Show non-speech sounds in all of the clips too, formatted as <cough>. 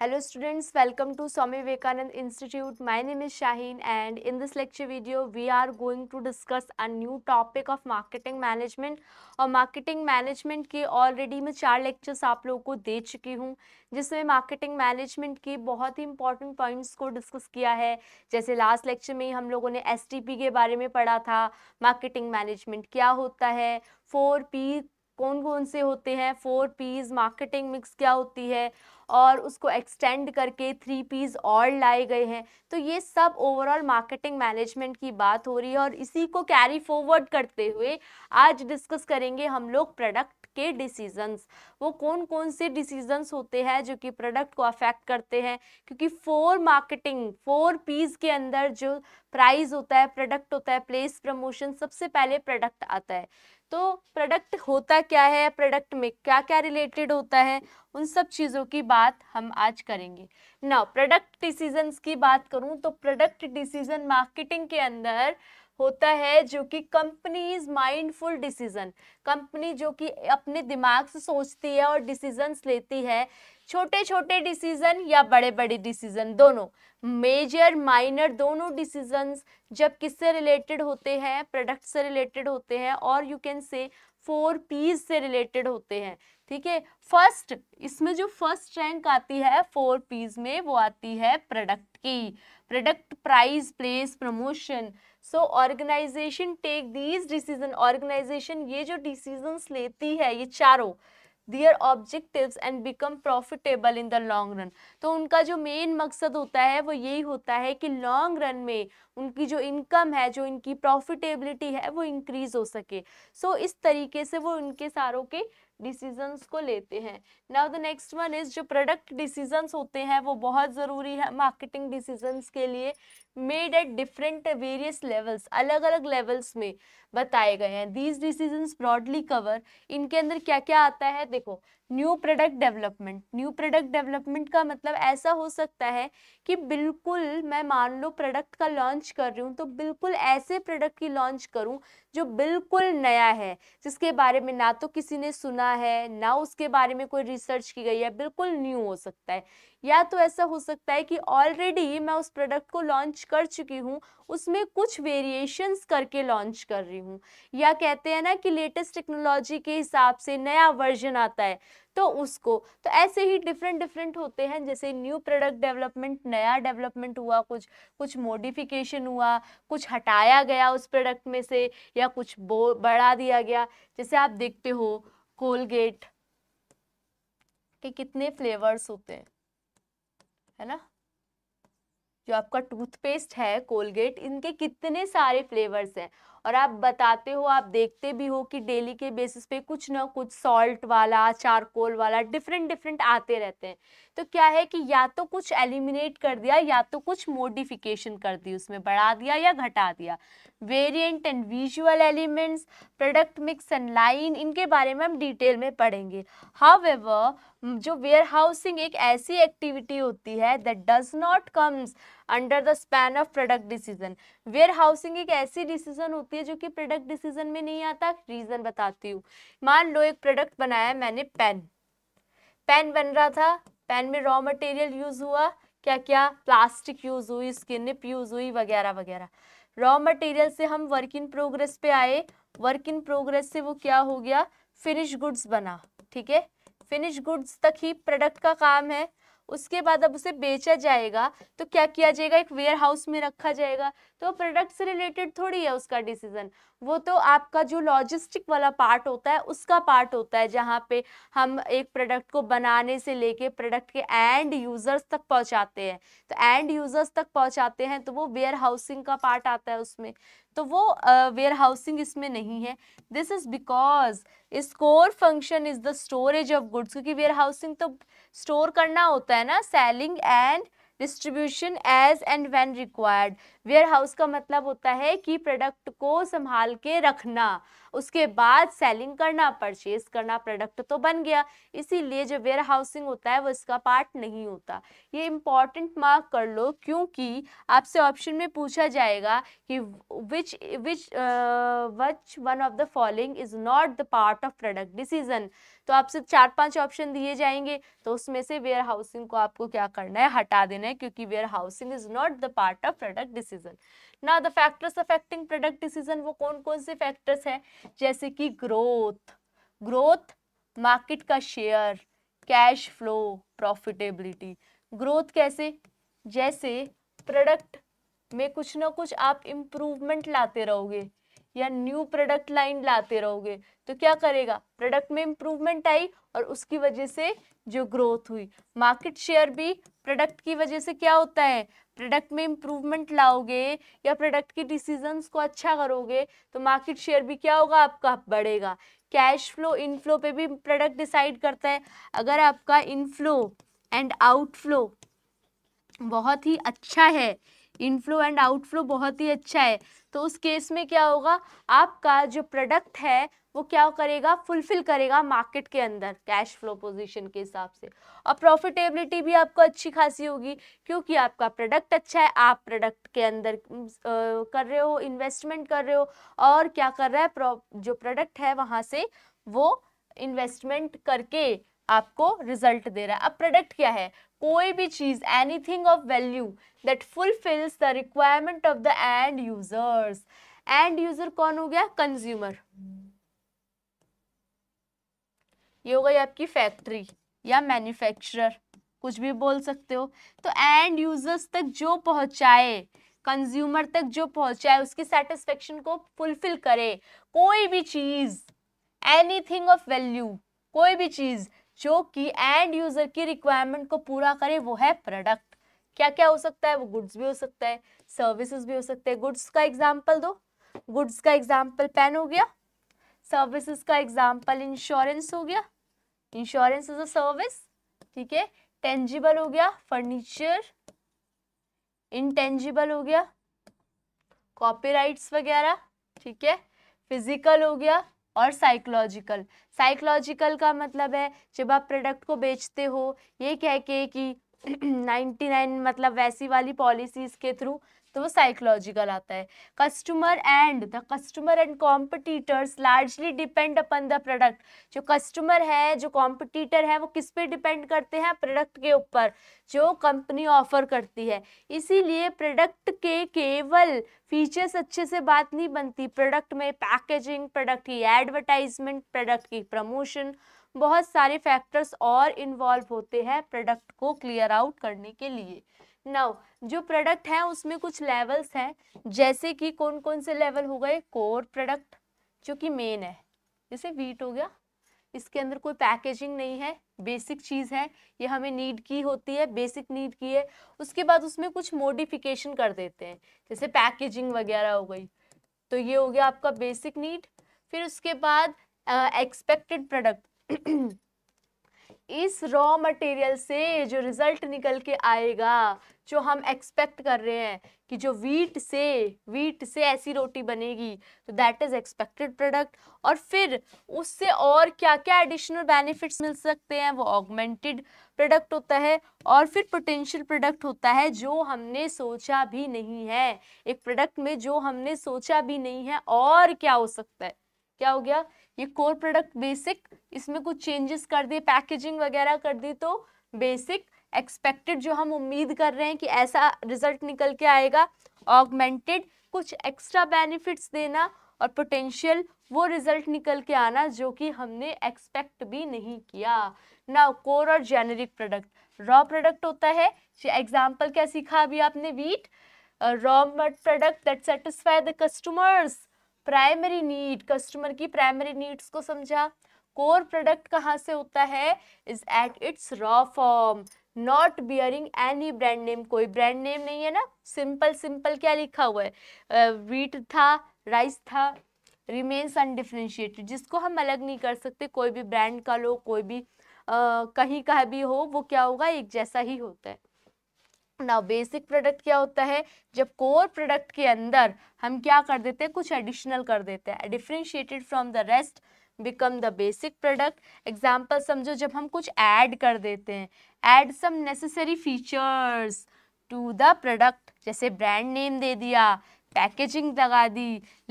hello students welcome to Swami Vivekananda institute my name is Shaheen and in this lecture video we are going to discuss a new topic of marketing management और marketing management के already मैं चार lectures आप लोगों को दे चुकी हूँ जिसमें मार्केटिंग मैनेजमेंट के बहुत ही इंपॉर्टेंट पॉइंट्स को डिस्कस किया है जैसे लास्ट लेक्चर में ही हम लोगों ने एस के बारे में पढ़ा था मार्केटिंग मैनेजमेंट क्या होता है फोर पी कौन कौन से होते हैं फोर पीस मार्केटिंग मिक्स क्या होती है और उसको एक्सटेंड करके थ्री पीस और लाए गए हैं तो ये सब ओवरऑल मार्केटिंग मैनेजमेंट की बात हो रही है और इसी को कैरी फॉरवर्ड करते हुए आज डिस्कस करेंगे हम लोग प्रोडक्ट के डिसीजंस वो कौन कौन से डिसीजंस होते हैं जो कि प्रोडक्ट को अफेक्ट करते हैं क्योंकि फोर मार्केटिंग फोर पीज के अंदर जो प्राइस होता है प्रोडक्ट होता है प्लेस प्रमोशन सबसे पहले प्रोडक्ट आता है तो प्रोडक्ट होता क्या है प्रोडक्ट में क्या क्या रिलेटेड होता है उन सब चीज़ों की बात हम आज करेंगे ना प्रोडक्ट डिसीजंस की बात करूं तो प्रोडक्ट डिसीजन मार्केटिंग के अंदर होता है जो कि कंपनीज माइंडफुल डिसीजन कंपनी जो कि अपने दिमाग से सोचती है और डिसीजंस लेती है छोटे छोटे डिसीजन या बड़े बड़े डिसीजन दोनों मेजर माइनर दोनों डिसीजंस जब किससे रिलेटेड होते हैं प्रोडक्ट से रिलेटेड होते हैं और you can say four Ps से रिलेटेड होते हैं ठीक है फर्स्ट इसमें जो फर्स्ट रैंक आती है फोर पीज में वो आती है प्रोडक्ट की product price place promotion so organisation take these decision organisation ये जो डिसीजन लेती है ये चारों their objective and become profitable in the long run तो उनका जो मेन मकसद होता है वो यही होता है कि लॉन्ग रन में उनकी जो इनकम है जो इनकी प्रॉफिटेबिलिटी है वो इंक्रीज हो सके सो so, इस तरीके से वो उनके सारों के डिसीजंस को लेते हैं now the next one is जो प्रोडक्ट डिसीजंस होते हैं वो बहुत ज़रूरी है मार्केटिंग डिसीजंस के लिए made at different various levels अलग अलग लेवल्स में बताए गए हैं दीज डिसीजंस ब्रॉडली कवर इनके अंदर क्या क्या आता है देखो new product development new product development का मतलब ऐसा हो सकता है कि बिल्कुल मैं मान लो प्रोडक्ट का लॉन्च कर रही हूँ तो बिल्कुल ऐसे प्रोडक्ट की लॉन्च करूँ जो बिल्कुल नया है जिसके बारे में ना तो किसी ने सुना है ना उसके बारे में कोई रिसर्च की गई है बिल्कुल न्यू हो सकता है या तो ऐसा हो सकता है कि ऑलरेडी मैं उस प्रोडक्ट को लॉन्च कर चुकी हूँ उसमें कुछ वेरिएशंस करके लॉन्च कर रही हूँ या कहते हैं ना कि लेटेस्ट टेक्नोलॉजी के हिसाब से नया वर्जन आता है तो उसको तो ऐसे ही डिफरेंट डिफरेंट होते हैं जैसे न्यू प्रोडक्ट डेवलपमेंट नया डेवलपमेंट हुआ कुछ कुछ मॉडिफिकेशन हुआ कुछ हटाया गया उस प्रोडक्ट में से या कुछ बढ़ा दिया गया जैसे आप देखते हो कोलगेट के कितने फ्लेवर्स होते हैं है ना जो आपका टूथपेस्ट है कोलगेट इनके कितने सारे फ्लेवर्स हैं और आप बताते हो आप देखते भी हो कि डेली के बेसिस पे कुछ ना कुछ सॉल्ट वाला चारकोल वाला डिफरेंट डिफरेंट आते रहते हैं तो क्या है कि या तो कुछ एलिमिनेट कर दिया या तो कुछ मोडिफिकेशन कर दी उसमें बढ़ा दिया या घटा दिया variant and visual elements product mix and line इनके बारे में हम डिटेल में पढ़ेंगे हाउ जो वेयर हाउसिंग एक ऐसी एक्टिविटी होती है that does not comes under the span of product decision warehousing एक ऐसी डिसीजन होती है जो कि प्रोडक्ट डिसीजन में नहीं आता रीजन बताती हूँ मान लो एक प्रोडक्ट बनाया मैंने पेन पेन बन रहा था पेन में रॉ मटेरियल यूज हुआ क्या क्या प्लास्टिक यूज हुई स्किनिप यूज हुई वगैरह वगैरह रॉ मटेरियल से हम वर्क इन प्रोग्रेस पे आए वर्क इन प्रोग्रेस से वो क्या हो गया फिनिश गुड्स बना ठीक है फिनिश गुड्स तक ही प्रोडक्ट का काम है उसके बाद अब उसे बेचा जाएगा तो क्या किया जाएगा एक वेयर हाउस में रखा जाएगा तो प्रोडक्ट से रिलेटेड थोड़ी है उसका डिसीजन वो तो आपका जो लॉजिस्टिक वाला पार्ट होता है उसका पार्ट होता है जहाँ पे हम एक प्रोडक्ट को बनाने से लेके प्रोडक्ट के एंड यूजर्स तक पहुँचाते हैं तो एंड यूजर्स तक पहुँचाते हैं तो वो वेयर हाउसिंग का पार्ट आता है उसमें तो वो वेयर uh, हाउसिंग इसमें नहीं है दिस इज़ बिकॉज इस core function is the storage of goods क्योंकि वेयर हाउसिंग तो स्टोर करना होता है ना selling and distribution as and when required warehouse का मतलब होता है कि प्रोडक्ट को संभाल के रखना उसके बाद सेलिंग करना परचेज करना प्रोडक्ट तो बन गया इसीलिए जो वेयर हाउसिंग होता है वो इसका पार्ट नहीं होता ये इम्पॉर्टेंट मार्क कर लो क्योंकि आपसे ऑप्शन में पूछा जाएगा कि which which which one of the following is not the part of product decision तो आपसे चार पांच ऑप्शन दिए जाएंगे तो उसमें से वेयर हाउसिंग को आपको क्या करना है हटा देना है क्योंकि warehousing is not the part of product decision decision ना the factors affecting product decision वो कौन कौन से फैक्टर्स हैं जैसे कि ग्रोथ ग्रोथ मार्केट का share cash flow profitability growth कैसे जैसे प्रोडक्ट में कुछ ना कुछ आप इम्प्रूवमेंट लाते रहोगे या न्यू प्रोडक्ट लाइन लाते रहोगे तो क्या करेगा प्रोडक्ट में इम्प्रूवमेंट आई और उसकी वजह से जो ग्रोथ हुई मार्केट शेयर भी प्रोडक्ट की वजह से क्या होता है प्रोडक्ट में इम्प्रूवमेंट लाओगे या प्रोडक्ट की डिसीजंस को अच्छा करोगे तो मार्केट शेयर भी क्या होगा आपका बढ़ेगा कैश फ्लो इनफ्लो पे भी प्रोडक्ट डिसाइड करता है अगर आपका इनफ्लो एंड आउटफ्लो बहुत ही अच्छा है इनफ्लो एंड आउटफ्लो बहुत ही अच्छा है तो उस केस में क्या होगा आपका जो प्रोडक्ट है वो क्या करेगा फुलफिल करेगा मार्केट के अंदर कैश फ्लो पोजीशन के हिसाब से और प्रॉफिटेबिलिटी भी आपको अच्छी खासी होगी क्योंकि आपका प्रोडक्ट अच्छा है आप प्रोडक्ट के अंदर कर रहे हो इन्वेस्टमेंट कर रहे हो और क्या कर रहा है जो प्रोडक्ट है वहाँ से वो इन्वेस्टमेंट करके आपको रिजल्ट दे रहा है अब प्रोडक्ट क्या है कोई भी चीज़ anything of value that fulfils the requirement of the end users end user कौन हो गया कंज्यूमर ये हो गई आपकी फैक्ट्री या मैन्युफैक्चरर कुछ भी बोल सकते हो तो एंड यूजर्स तक जो पहुंचाए कंज्यूमर तक जो पहुंचाए उसकी सेटिस्फेक्शन को फुलफिल करे कोई भी चीज़ एनीथिंग ऑफ वैल्यू कोई भी चीज़ जो कि एंड यूजर की रिक्वायरमेंट को पूरा करे वो है प्रोडक्ट क्या क्या हो सकता है वो गुड्स भी हो सकता है सर्विसेज भी हो सकते हैं गुड्स का एग्जाम्पल दो गुड्स का एग्जाम्पल पेन हो गया सर्विसेज का एग्जाम्पल इंश्योरेंस हो गया इंश्योरेंस इज अ सर्विस ठीक है टेंजिबल हो गया फर्नीचर इनटेंजिबल हो गया कॉपीराइट्स वगैरह ठीक है फिजिकल हो गया और साइकोलॉजिकल साइकोलॉजिकल का मतलब है जब आप प्रोडक्ट को बेचते हो ये कह के कि 99 <clears throat> मतलब वैसी वाली पॉलिसीज़ के थ्रू तो वो साइकोलॉजिकल आता है customer and the customer and competitors largely depend upon the product जो कस्टमर है जो कॉम्पिटिटर है वो किस पे डिपेंड करते हैं प्रोडक्ट के ऊपर जो कंपनी ऑफर करती है इसीलिए प्रोडक्ट के केवल फीचर्स अच्छे से बात नहीं बनती प्रोडक्ट में पैकेजिंग प्रोडक्ट की एडवर्टाइजमेंट प्रोडक्ट की प्रमोशन बहुत सारे फैक्टर्स और इन्वॉल्व होते हैं प्रोडक्ट को क्लियर आउट करने के लिए नाउ जो प्रोडक्ट है उसमें कुछ लेवल्स हैं जैसे कि कौन कौन से लेवल हो गए कोर प्रोडक्ट जो कि मेन है जैसे वीट हो गया इसके अंदर कोई पैकेजिंग नहीं है बेसिक चीज़ है ये हमें नीड की होती है बेसिक नीड की है उसके बाद उसमें कुछ मोडिफिकेशन कर देते हैं जैसे पैकेजिंग वगैरह हो गई तो ये हो गया आपका बेसिक नीड फिर उसके बाद एक्सपेक्टेड प्रोडक्ट इस रॉ मटेरियल से जो रिजल्ट निकल के आएगा जो हम एक्सपेक्ट कर रहे हैं कि जो वीट से वीट से ऐसी रोटी बनेगी तो दैट इज़ एक्सपेक्टेड प्रोडक्ट और फिर उससे और क्या क्या एडिशनल बेनिफिट्स मिल सकते हैं वो ऑगमेंटेड प्रोडक्ट होता है और फिर पोटेंशियल प्रोडक्ट होता है जो हमने सोचा भी नहीं है एक प्रोडक्ट में जो हमने सोचा भी नहीं है और क्या हो सकता है क्या हो गया ये कोर प्रोडक्ट बेसिक इसमें कुछ चेंजेस कर दिए पैकेजिंग वगैरह कर दी तो बेसिक एक्सपेक्टेड जो हम उम्मीद कर रहे हैं कि ऐसा रिजल्ट निकल के आएगा ऑगमेंटेड कुछ एक्स्ट्रा बेनिफिट्स देना और पोटेंशियल वो रिजल्ट निकल के आना जो कि हमने एक्सपेक्ट भी नहीं किया ना कोर और जेनेरिक प्रोडक्ट रॉ प्रोडक्ट होता है एग्जाम्पल क्या सीखा अभी आपने wheat raw product that satisfy the customers primary need customer की प्राइमरी नीड्स को समझा कोर प्रोडक्ट कहाँ से होता है is at its raw form not bearing any brand name कोई ब्रांड नेम नहीं है ना सिंपल सिंपल क्या लिखा हुआ है वीट uh, था राइस था रिमेन्स अनडिफ्रेंशिएटेड जिसको हम अलग नहीं कर सकते कोई भी ब्रांड का लो कोई भी uh, कहीं का भी हो वो क्या होगा एक जैसा ही होता है ना बेसिक प्रोडक्ट क्या होता है जब कोर प्रोडक्ट के अंदर हम क्या कर देते हैं कुछ एडिशनल कर देते हैं differentiated from the rest become the basic product example समझो जब हम कुछ ऐड कर देते हैं add some necessary features to the product जैसे ब्रांड नेम दे दिया पैकेजिंग लगा दी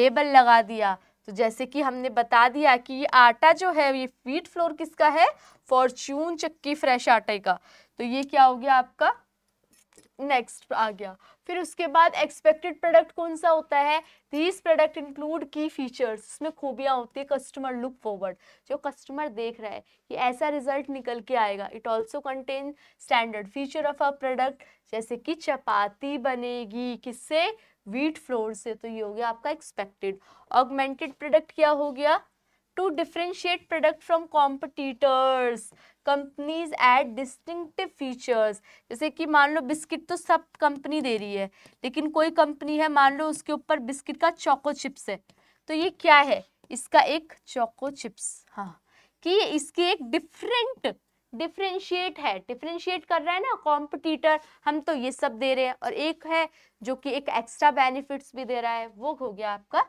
लेबल लगा दिया तो जैसे कि हमने बता दिया कि ये आटा जो है ये फीट फ्लोर किसका है फॉर्च्यून चक्की फ्रेश आटे का तो ये क्या हो गया आपका नेक्स्ट आ गया फिर उसके बाद एक्सपेक्टेड प्रोडक्ट कौन सा होता है these product include key features इसमें खूबियाँ होती है कस्टमर लुक फॉरवर्ड जो कस्टमर देख रहा है कि ऐसा रिजल्ट निकल के आएगा it also contain standard feature of a product जैसे कि चपाती बनेगी किससे व्हीट फ्लोर से तो ये हो गया आपका एक्सपेक्टेड ऑगमेंटेड प्रोडक्ट क्या हो गया to differentiate product from competitors companies add distinctive features जैसे कि मान लो बिस्किट तो सब कंपनी दे रही है लेकिन कोई कंपनी है मान लो उसके ऊपर बिस्किट का चौको चिप्स है तो ये क्या है इसका एक चौको चिप्स हाँ कि इसकी एक डिफरेंट डिफ्रेंशिएट है डिफ्रेंशिएट कर रहा है ना कॉम्पिटिटर हम तो ये सब दे रहे हैं और एक है जो कि एक एक्स्ट्रा बेनिफिट्स भी दे रहा है वो हो गया आपका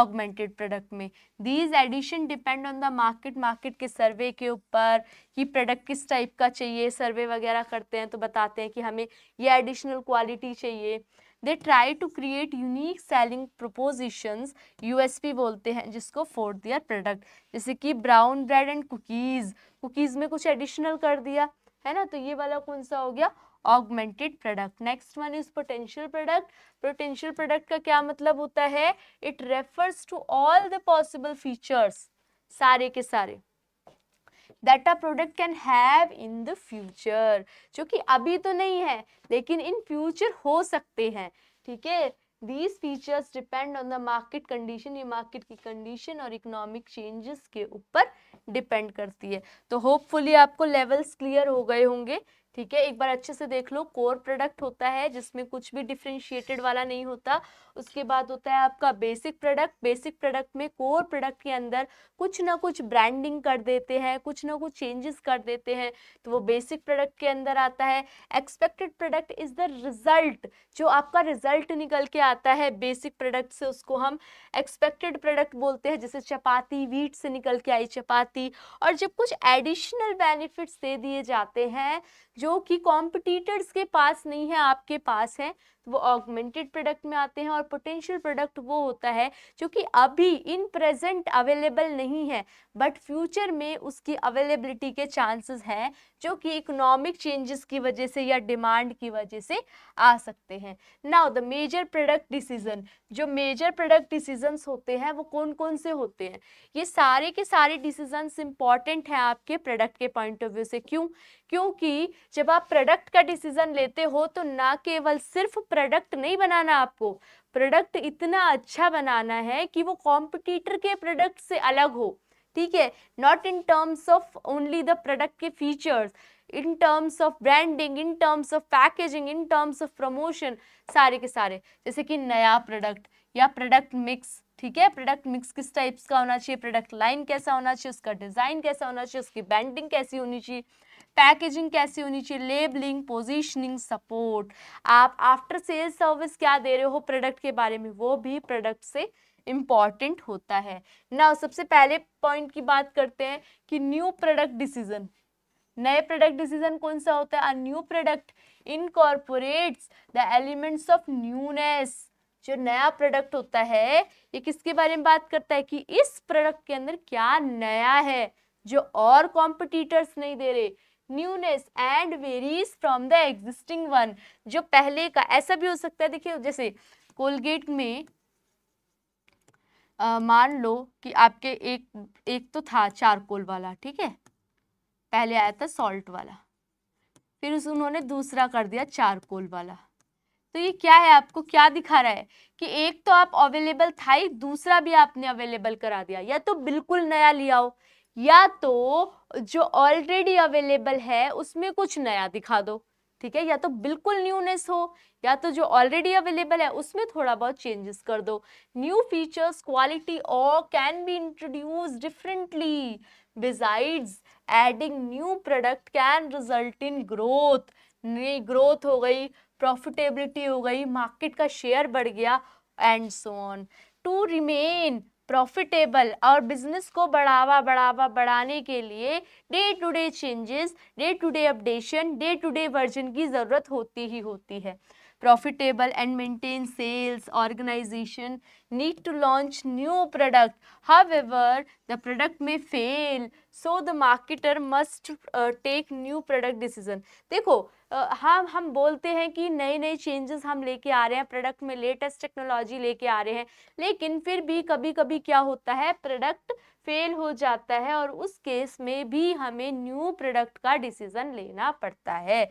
ऑगमेंटेड प्रोडक्ट में these addition depend on the market market के सर्वे के ऊपर कि प्रोडक्ट किस टाइप का चाहिए सर्वे वगैरह करते हैं तो बताते हैं कि हमें ये एडिशनल क्वालिटी चाहिए they try to create unique selling propositions P बोलते हैं जिसको फोर्थ दियर प्रोडक्ट जैसे कि brown bread and cookies cookies में कुछ एडिशनल कर दिया है ना तो ये वाला कौन सा हो गया augmented product next one is potential product potential product का क्या मतलब होता है it refers to all the possible features सारे के सारे that a product can have in the future जो कि अभी तो नहीं है लेकिन इन फ्यूचर हो सकते हैं ठीक है these features depend on the market condition ये मार्केट की कंडीशन और इकोनॉमिक चेंजेस के ऊपर डिपेंड करती है तो होपफुली आपको लेवल्स क्लियर हो गए होंगे ठीक है एक बार अच्छे से देख लो कोर प्रोडक्ट होता है जिसमें कुछ भी डिफ्रेंशिएटेड वाला नहीं होता उसके बाद होता है आपका बेसिक प्रोडक्ट बेसिक प्रोडक्ट में कोर प्रोडक्ट के अंदर कुछ ना कुछ ब्रांडिंग कर देते हैं कुछ ना कुछ चेंजेस कर देते हैं तो वो बेसिक प्रोडक्ट के अंदर आता है expected product is the result जो आपका रिजल्ट निकल के आता है बेसिक प्रोडक्ट से उसको हम एक्सपेक्टेड प्रोडक्ट बोलते हैं जैसे चपाती वीट से निकल के आई चपाती और जब कुछ एडिशनल बेनिफिट्स दे दिए जाते हैं जो कि कॉम्पिटिटर्स के पास नहीं है आपके पास है वो ऑगमेंटेड प्रोडक्ट में आते हैं और पोटेंशियल प्रोडक्ट वो होता है जो कि अभी इन प्रेजेंट अवेलेबल नहीं है बट फ्यूचर में उसकी अवेलेबिलिटी के चांसेस हैं जो कि इकोनॉमिक चेंजेस की वजह से या डिमांड की वजह से आ सकते हैं now the major product decision जो मेजर प्रोडक्ट डिसीजंस होते हैं वो कौन कौन से होते हैं ये सारे के सारे डिसीजंस इंपॉर्टेंट हैं आपके प्रोडक्ट के पॉइंट ऑफ व्यू से क्यों क्योंकि जब आप प्रोडक्ट का डिसीजन लेते हो तो ना केवल सिर्फ प्रोडक्ट नहीं बनाना आपको प्रोडक्ट इतना अच्छा बनाना है कि वो कॉम्पिटिटर के प्रोडक्ट से अलग हो ठीक है not in terms of only the product के features in terms of branding in terms of packaging in terms of promotion सारे के सारे जैसे कि नया प्रोडक्ट या प्रोडक्ट मिक्स ठीक है प्रोडक्ट मिक्स किस टाइप्स का होना चाहिए प्रोडक्ट लाइन कैसा होना चाहिए उसका डिज़ाइन कैसा होना चाहिए उसकी ब्रांडिंग कैसी होनी चाहिए पैकेजिंग कैसी होनी चाहिए लेबलिंग पोजीशनिंग सपोर्ट आप आफ्टर सेल सर्विस क्या दे रहे हो प्रोडक्ट के बारे में वो भी प्रोडक्ट से इम्पॉर्टेंट होता है ना सबसे पहले पॉइंट की बात करते हैं कि न्यू प्रोडक्ट डिसीजन नए प्रोडक्ट डिसीजन कौन सा होता है new product incorporates the elements of newness जो नया प्रोडक्ट होता है ये किसके बारे में बात करता है कि इस प्रोडक्ट के अंदर क्या नया है जो और कॉम्पिटिटर्स नहीं दे रहे newness and varies from the existing one जो पहले का ऐसा भी हो सकता है देखिए जैसे कोलगेट में आ, मान लो कि आपके एक एक तो था चारकोल वाला ठीक है पहले आया था सॉल्ट वाला फिर उस उन्होंने दूसरा कर दिया चारकोल वाला तो ये क्या है आपको क्या दिखा रहा है कि एक तो आप अवेलेबल था ही दूसरा भी आपने अवेलेबल करा दिया या तो बिल्कुल नया लिया हो या तो जो ऑलरेडी अवेलेबल है उसमें कुछ नया दिखा दो ठीक है या तो बिल्कुल न्यूनेस हो या तो जो ऑलरेडी अवेलेबल है उसमें थोड़ा बहुत चेंजेस कर दो न्यू फीचर्स क्वालिटी और can be introduce differently besides adding new product can result in growth नई ग्रोथ हो गई प्रॉफिटेबिलिटी हो गई मार्केट का शेयर बढ़ गया and so on to remain profitable और बिजनेस को बढ़ावा बढ़ावा बढ़ाने के लिए day to day changes day to day updation day to day version की ज़रूरत होती ही होती है profitable and maintain sales organization need to launch new product however the product may fail so the marketer must uh, take new product decision देखो uh, हम हम बोलते हैं कि नए नए चेंजेस हम लेके आ रहे हैं प्रोडक्ट में लेटेस्ट टेक्नोलॉजी लेके आ रहे हैं लेकिन फिर भी कभी कभी क्या होता है प्रोडक्ट फेल हो जाता है और उस केस में भी हमें न्यू प्रोडक्ट का डिसीजन लेना पड़ता है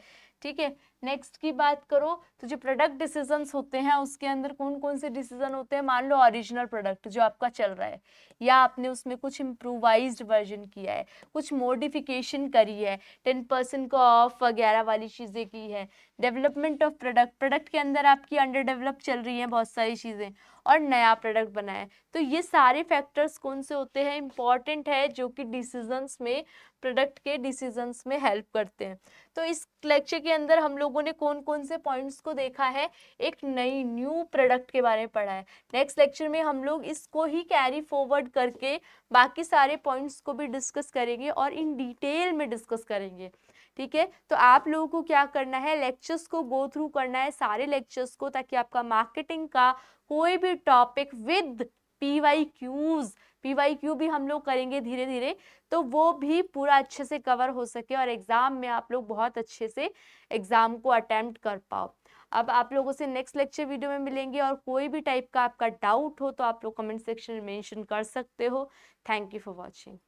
ठीक है नेक्स्ट की बात करो तो जो प्रोडक्ट डिसीजन होते हैं उसके अंदर कौन कौन से डिसीजन होते हैं मान लो ओरिजिनल प्रोडक्ट जो आपका चल रहा है या आपने उसमें कुछ इम्प्रोवाइज वर्जन किया है कुछ मॉडिफिकेशन करी है टेन परसेंट को ऑफ वगैरह वाली चीज़ें की है डेवलपमेंट ऑफ प्रोडक्ट प्रोडक्ट के अंदर आपकी अंडर डेवलप चल रही हैं बहुत सारी चीज़ें और नया प्रोडक्ट बनाए तो ये सारे फैक्टर्स कौन से होते हैं इम्पॉर्टेंट है जो कि डिसीजंस में प्रोडक्ट के डिसीजंस में हेल्प करते हैं तो इस लेक्चर के अंदर हम लोगों ने कौन कौन से पॉइंट्स को देखा है एक नई न्यू प्रोडक्ट के बारे में पढ़ा है नेक्स्ट लेक्चर में हम लोग इसको ही कैरी फॉरवर्ड करके बाकी सारे पॉइंट्स को भी डिस्कस करेंगे और इन डिटेल में डिस्कस करेंगे ठीक है तो आप लोगों को क्या करना है लेक्चर्स को गो थ्रू करना है सारे लेक्चर्स को ताकि आपका मार्केटिंग का कोई भी topic with P Y Qs P Y Q भी हम लोग करेंगे धीरे धीरे तो वो भी पूरा अच्छे से कवर हो सके और एग्ज़ाम में आप लोग बहुत अच्छे से एग्ज़ाम को अटेम्प्ट कर पाओ अब आप लोगों से नेक्स्ट लेक्चर वीडियो में मिलेंगे और कोई भी टाइप का आपका डाउट हो तो आप लोग कमेंट सेक्शन में मेंशन कर सकते हो थैंक यू फॉर वॉचिंग